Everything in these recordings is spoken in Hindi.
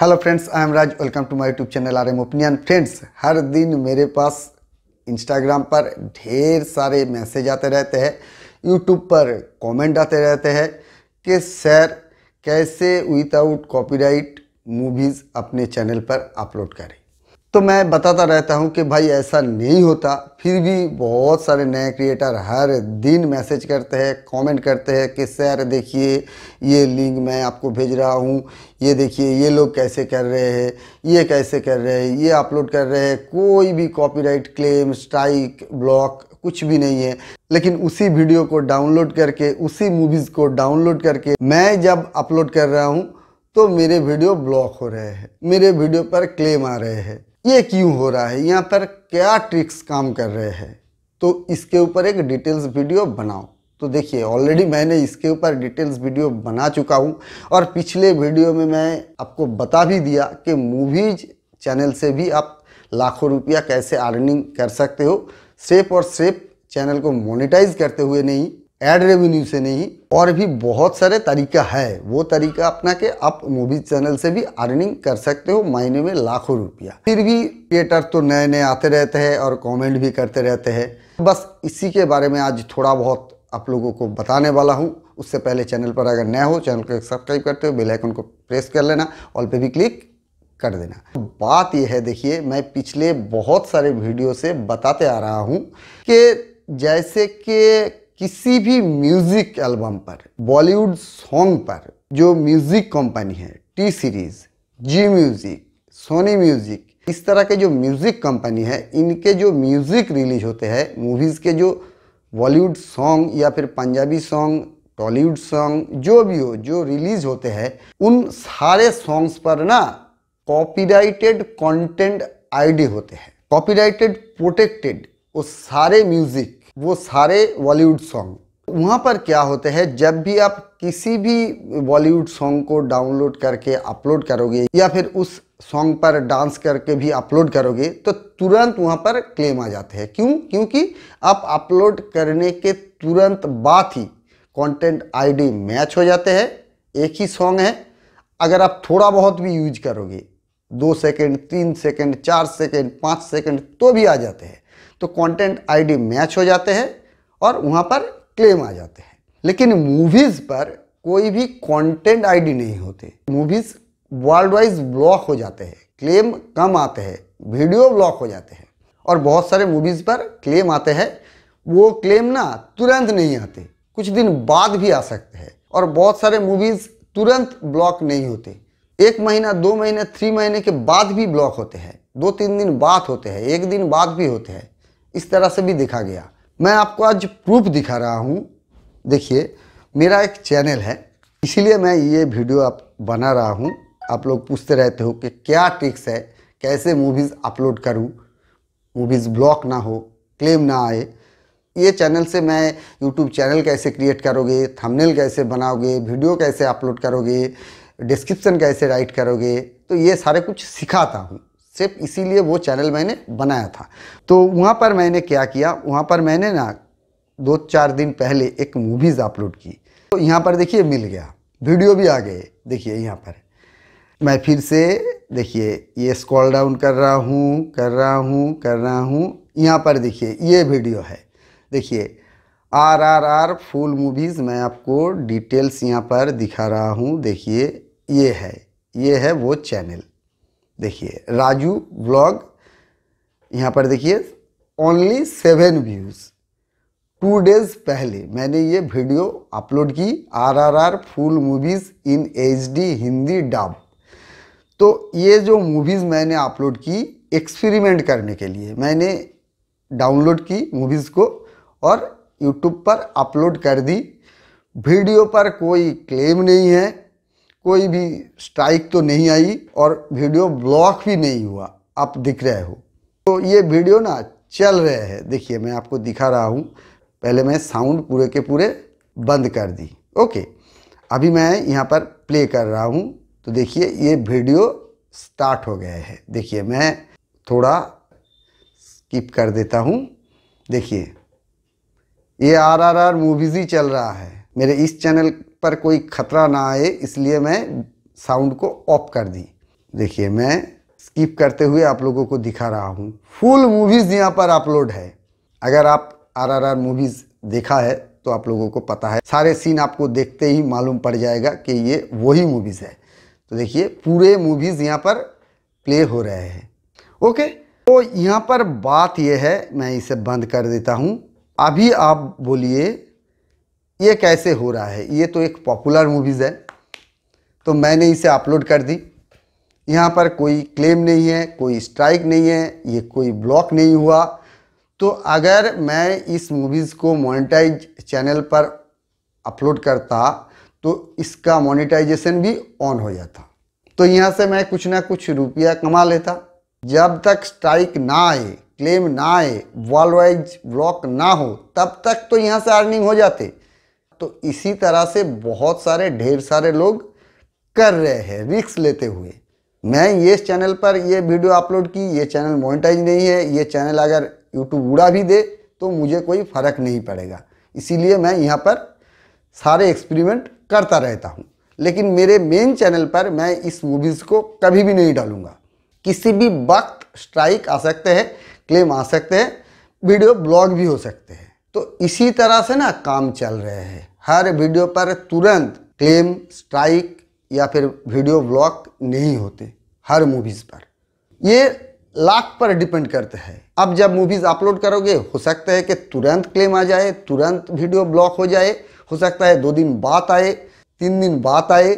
hello friends I am Raj welcome to my YouTube channel R M opinion friends हर दिन मेरे पास इंस्टाग्राम पर ढेर सारे मैसेज आते रहते हैं यूट्यूब पर कमेंट आते रहते हैं कि सर कैसे विदाउट कॉपीराइट मूवीज़ अपने चैनल पर अपलोड करें तो मैं बताता रहता हूँ कि भाई ऐसा नहीं होता फिर भी बहुत सारे नए क्रिएटर हर दिन मैसेज करते हैं कमेंट करते हैं कि सर देखिए ये लिंक मैं आपको भेज रहा हूँ ये देखिए ये लोग कैसे कर रहे हैं ये कैसे कर रहे हैं ये अपलोड कर रहे हैं कोई भी कॉपीराइट क्लेम स्ट्राइक ब्लॉक कुछ भी नहीं है लेकिन उसी वीडियो को डाउनलोड करके उसी मूवीज़ को डाउनलोड करके मैं जब अपलोड कर रहा हूँ तो मेरे वीडियो ब्लॉक हो रहे हैं मेरे वीडियो पर क्लेम आ रहे हैं ये क्यों हो रहा है यहाँ पर क्या ट्रिक्स काम कर रहे हैं तो इसके ऊपर एक डिटेल्स वीडियो बनाओ तो देखिए ऑलरेडी मैंने इसके ऊपर डिटेल्स वीडियो बना चुका हूँ और पिछले वीडियो में मैं आपको बता भी दिया कि मूवीज चैनल से भी आप लाखों रुपया कैसे अर्निंग कर सकते हो सेफ और सेफ चैनल को मोनेटाइज करते हुए नहीं एड रेवेन्यू से नहीं और भी बहुत सारे तरीका है वो तरीका अपना के आप मूवी चैनल से भी अर्निंग कर सकते हो महीने में लाखों रुपया फिर भी थिएटर तो नए नए आते रहते हैं और कमेंट भी करते रहते हैं बस इसी के बारे में आज थोड़ा बहुत आप लोगों को बताने वाला हूँ उससे पहले चैनल पर अगर नया हो चैनल को सब्सक्राइब करते हो बेलाइकन को प्रेस कर लेना ऑल पे भी क्लिक कर देना तो बात यह है देखिए मैं पिछले बहुत सारे वीडियो से बताते आ रहा हूँ कि जैसे कि किसी भी म्यूजिक एल्बम पर बॉलीवुड सॉन्ग पर जो म्यूजिक कंपनी है T Series Zee music Sony music इस तरह के जो म्यूजिक कंपनी है इनके जो म्यूजिक रिलीज होते हैं मूवीज के जो बॉलीवुड सॉन्ग या फिर पंजाबी सॉन्ग टॉलीवुड सॉन्ग जो भी हो जो रिलीज होते हैं उन सारे सॉन्ग्स पर ना कॉपीराइटेड कंटेंट आईडी होते हैं कॉपीराइटेड प्रोटेक्टेड वो सारे म्यूजिक वो सारे बॉलीवुड सॉन्ग वहाँ पर क्या होते हैं जब भी आप किसी भी बॉलीवुड सॉन्ग को डाउनलोड करके अपलोड करोगे या फिर उस सॉन्ग पर डांस करके भी अपलोड करोगे तो तुरंत वहाँ पर क्लेम आ जाते हैं क्यों क्योंकि आप अपलोड करने के तुरंत बाद ही कंटेंट आईडी मैच हो जाते हैं एक ही सॉन्ग है अगर आप थोड़ा बहुत भी यूज करोगे दो सेकेंड तीन सेकेंड चार सेकेंड पाँच सेकेंड तो भी आ जाते हैं तो कंटेंट आईडी मैच हो जाते हैं और वहाँ पर क्लेम आ जाते हैं लेकिन मूवीज़ पर कोई भी कंटेंट आईडी नहीं होते मूवीज़ वर्ल्ड वाइज ब्लॉक हो जाते हैं क्लेम कम आते हैं वीडियो ब्लॉक हो जाते हैं और बहुत सारे मूवीज़ पर क्लेम आते हैं वो क्लेम ना तुरंत नहीं आते कुछ दिन बाद भी आ सकते हैं और बहुत सारे मूवीज़ तुरंत ब्लॉक नहीं होते एक महीना दो महीने थ्री महीने के बाद भी ब्लॉक होते हैं दो तीन दिन बाद होते हैं एक दिन बाद भी होते हैं इस तरह से भी देखा गया मैं आपको आज प्रूफ दिखा रहा हूँ देखिए मेरा एक चैनल है इसीलिए मैं ये वीडियो आप बना रहा हूँ आप लोग पूछते रहते हो कि क्या ट्रिक्स है कैसे मूवीज़ अपलोड करूँ मूवीज़ ब्लॉक ना हो क्लेम ना आए ये चैनल से मैं यूट्यूब चैनल कैसे क्रिएट करोगे थंबनेल कैसे बनाओगे वीडियो कैसे अपलोड करोगे डिस्क्रिप्शन कैसे राइट करोगे तो ये सारे कुछ सिखाता हूँ सिर्फ इसीलिए वो चैनल मैंने बनाया था तो वहाँ पर मैंने क्या किया वहाँ पर मैंने ना दो चार दिन पहले एक मूवीज़ अपलोड की तो यहाँ पर देखिए मिल गया वीडियो भी आ गए देखिए यहाँ पर मैं फिर से देखिए ये स्क्रॉल डाउन कर रहा हूँ कर रहा हूँ कर रहा हूँ यहाँ पर देखिए ये वीडियो है देखिए आर आर आर फुल मूवीज़ मैं आपको डिटेल्स यहाँ पर दिखा रहा हूँ देखिए ये है ये है वो चैनल देखिए राजू ब्लॉग यहाँ पर देखिए only seven views two days पहले मैंने ये वीडियो अपलोड की RRR full movies in HD Hindi dub तो ये जो मूवीज़ मैंने अपलोड की एक्सपेरिमेंट करने के लिए मैंने डाउनलोड की मूवीज़ को और यूट्यूब पर अपलोड कर दी वीडियो पर कोई क्लेम नहीं है कोई भी स्ट्राइक तो नहीं आई और वीडियो ब्लॉक भी नहीं हुआ आप दिख रहे हो तो ये वीडियो ना चल रहे हैं देखिए मैं आपको दिखा रहा हूँ पहले मैं साउंड पूरे के पूरे बंद कर दी ओके अभी मैं यहाँ पर प्ले कर रहा हूँ तो देखिए ये वीडियो स्टार्ट हो गए हैं देखिए मैं थोड़ा स्किप कर देता हूँ देखिए ये आर आर आर मूवीज़ ही चल रहा है मेरे इस चैनल पर कोई खतरा ना आए इसलिए मैं साउंड को ऑफ कर दी देखिए मैं स्किप करते हुए आप लोगों को दिखा रहा हूँ फुल मूवीज़ यहाँ पर अपलोड है अगर आप आर आर आर मूवीज़ देखा है तो आप लोगों को पता है सारे सीन आपको देखते ही मालूम पड़ जाएगा कि ये वही मूवीज़ है तो देखिए पूरे मूवीज़ यहाँ पर प्ले हो रहे हैं ओके तो यहाँ पर बात यह है मैं इसे बंद कर देता हूँ अभी आप बोलिए ये कैसे हो रहा है ये तो एक पॉपुलर मूवीज़ है तो मैंने इसे अपलोड कर दी यहाँ पर कोई क्लेम नहीं है कोई स्ट्राइक नहीं है ये कोई ब्लॉक नहीं हुआ तो अगर मैं इस मूवीज़ को मोनेटाइज चैनल पर अपलोड करता तो इसका मोनेटाइजेशन भी ऑन हो जाता तो यहाँ से मैं कुछ ना कुछ रुपया कमा लेता जब तक स्ट्राइक ना आए क्लेम ना आए वर्ल्ड वाइज ब्लॉक ना हो तब तक तो यहाँ से अर्निंग हो जाते तो इसी तरह से बहुत सारे ढेर सारे लोग कर रहे हैं रिक्स लेते हुए मैं ये चैनल पर ये वीडियो अपलोड की ये चैनल मोनिटाइज नहीं है ये चैनल अगर यूट्यूब उड़ा भी दे तो मुझे कोई फ़र्क नहीं पड़ेगा इसीलिए मैं यहाँ पर सारे एक्सपेरिमेंट करता रहता हूँ लेकिन मेरे मेन चैनल पर मैं इस मूवीज़ को कभी भी नहीं डालूंगा किसी भी वक्त स्ट्राइक आ सकते हैं क्लेम आ सकते हैं वीडियो ब्लॉग भी हो सकते हैं तो इसी तरह से ना काम चल रहे हैं हर वीडियो पर तुरंत क्लेम स्ट्राइक या फिर वीडियो ब्लॉक नहीं होते हर मूवीज़ पर ये लाख पर डिपेंड करते हैं अब जब मूवीज़ अपलोड करोगे हो सकता है कि तुरंत क्लेम आ जाए तुरंत वीडियो ब्लॉक हो जाए हो सकता है दो दिन बाद आए तीन दिन बाद आए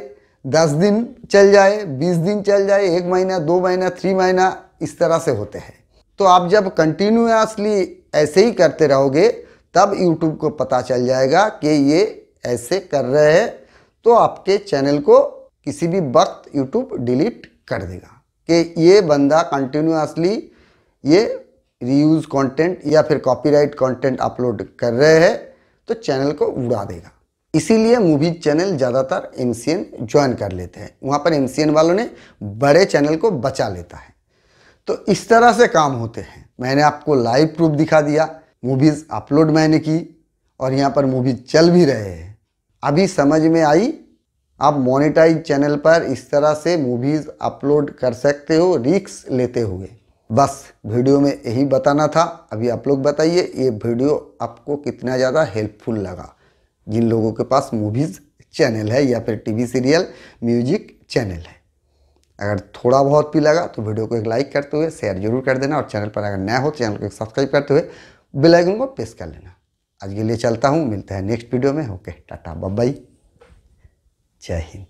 दस दिन चल जाए बीस दिन चल जाए एक महीना दो महीना थ्री महीना इस तरह से होते हैं तो आप जब कंटिन्यूसली ऐसे ही करते रहोगे तब यूट्यूब को पता चल जाएगा कि ये ऐसे कर रहे हैं तो आपके चैनल को किसी भी वक्त यूट्यूब डिलीट कर देगा कि ये बंदा कंटिन्यूसली ये रीयूज कंटेंट या फिर कॉपीराइट कंटेंट अपलोड कर रहे हैं तो चैनल को उड़ा देगा इसीलिए मूवी चैनल ज़्यादातर एम ज्वाइन कर लेते हैं वहाँ पर एम वालों ने बड़े चैनल को बचा लेता है तो इस तरह से काम होते हैं मैंने आपको लाइव प्रूफ दिखा दिया मूवीज़ अपलोड मैंने की और यहाँ पर मूवी चल भी रहे हैं अभी समझ में आई आप मोनेटाइज चैनल पर इस तरह से मूवीज़ अपलोड कर सकते हो रिक्स लेते हुए बस वीडियो में यही बताना था अभी आप लोग बताइए ये वीडियो आपको कितना ज़्यादा हेल्पफुल लगा जिन लोगों के पास मूवीज़ चैनल है या फिर टीवी सीरियल म्यूजिक चैनल है अगर थोड़ा बहुत भी लगा तो वीडियो को एक लाइक करते हुए शेयर जरूर कर देना और चैनल पर अगर नया हो तो चैनल को एक सब्सक्राइब करते हुए बेल को प्रेस कर लेना आज के लिए चलता हूँ मिलते हैं नेक्स्ट वीडियो में ओके टाटा बब्बई जय हिंद